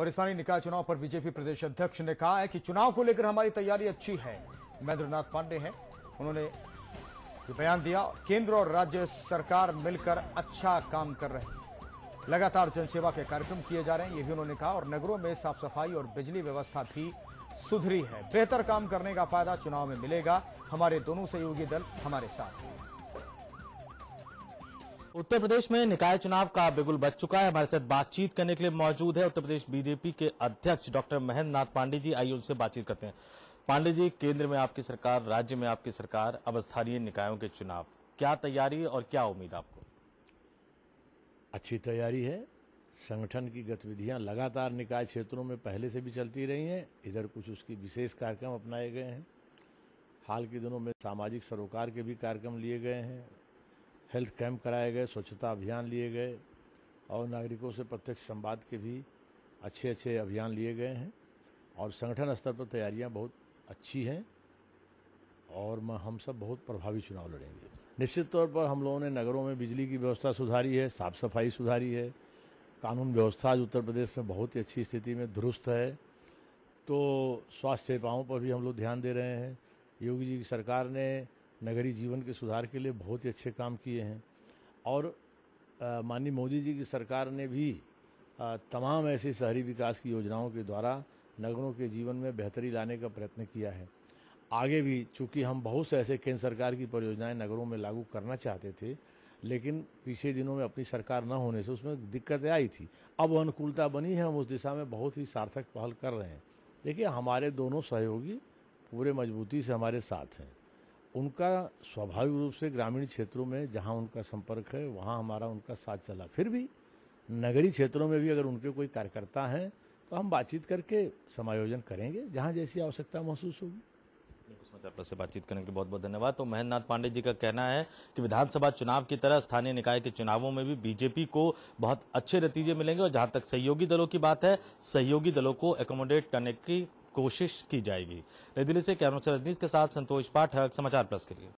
और स्थानीय निकाय चुनाव पर बीजेपी प्रदेश अध्यक्ष ने कहा है कि चुनाव को लेकर हमारी तैयारी अच्छी है महेंद्र पांडे हैं उन्होंने बयान दिया केंद्र और राज्य सरकार मिलकर अच्छा काम कर रहे हैं लगातार जनसेवा के कार्यक्रम किए जा रहे हैं ये भी उन्होंने कहा और नगरों में साफ सफाई और बिजली व्यवस्था भी सुधरी है बेहतर काम करने का फायदा चुनाव में मिलेगा हमारे दोनों सहयोगी दल हमारे साथ हैं उत्तर प्रदेश में निकाय चुनाव का बिगुल बच चुका है हमारे साथ बातचीत करने के लिए मौजूद है उत्तर प्रदेश बीजेपी के अध्यक्ष डॉक्टर महेंद्र नाथ पांडे जी आइए उनसे बातचीत करते हैं पांडे जी केंद्र में आपकी सरकार राज्य में आपकी सरकार अब स्थानीय निकायों के चुनाव क्या तैयारी और क्या उम्मीद आपको अच्छी तैयारी है संगठन की गतिविधियां लगातार निकाय क्षेत्रों में पहले से भी चलती रही हैं इधर कुछ उसकी विशेष कार्यक्रम अपनाए गए हैं हाल के दिनों में सामाजिक सरोकार के भी कार्यक्रम लिए गए हैं हेल्थ कैंप कराए गए स्वच्छता अभियान लिए गए और नागरिकों से प्रत्यक्ष संवाद के भी अच्छे अच्छे अभियान लिए गए हैं और संगठन स्तर पर तैयारियां बहुत अच्छी हैं और हम सब बहुत प्रभावी चुनाव लड़ेंगे निश्चित तौर पर हम लोगों ने नगरों में बिजली की व्यवस्था सुधारी है साफ सफाई सुधारी है कानून व्यवस्था आज उत्तर प्रदेश में बहुत ही अच्छी स्थिति में दुरुस्त है तो स्वास्थ्य सेवाओं पर भी हम लोग ध्यान दे रहे हैं योगी जी की सरकार ने नगरीय जीवन के सुधार के लिए बहुत ही अच्छे काम किए हैं और माननीय मोदी जी की सरकार ने भी आ, तमाम ऐसी शहरी विकास की योजनाओं के द्वारा नगरों के जीवन में बेहतरी लाने का प्रयत्न किया है आगे भी चूंकि हम बहुत से ऐसे केंद्र सरकार की परियोजनाएं नगरों में लागू करना चाहते थे लेकिन पिछले दिनों में अपनी सरकार न होने से उसमें दिक्कतें आई थी अब अनुकूलता बनी है हम उस दिशा में बहुत ही सार्थक पहल कर रहे हैं देखिए हमारे दोनों सहयोगी पूरे मजबूती से हमारे साथ हैं उनका स्वाभाविक रूप से ग्रामीण क्षेत्रों में जहाँ उनका संपर्क है वहाँ हमारा उनका साथ चला फिर भी नगरीय क्षेत्रों में भी अगर उनके कोई कार्यकर्ता हैं तो हम बातचीत करके समायोजन करेंगे जहाँ जैसी आवश्यकता महसूस होगी समाचार से बातचीत करने के लिए बहुत बहुत धन्यवाद तो महेंद्र नाथ पांडे जी का कहना है कि विधानसभा चुनाव की तरह स्थानीय निकाय के चुनावों में भी बीजेपी को बहुत अच्छे नतीजे मिलेंगे और जहां तक सहयोगी दलों की बात है सहयोगी दलों को एकोमोडेट करने की कोशिश की जाएगी नई दिल्ली से कैमरा रजनीश के साथ संतोष पाठक समाचार प्लस के लिए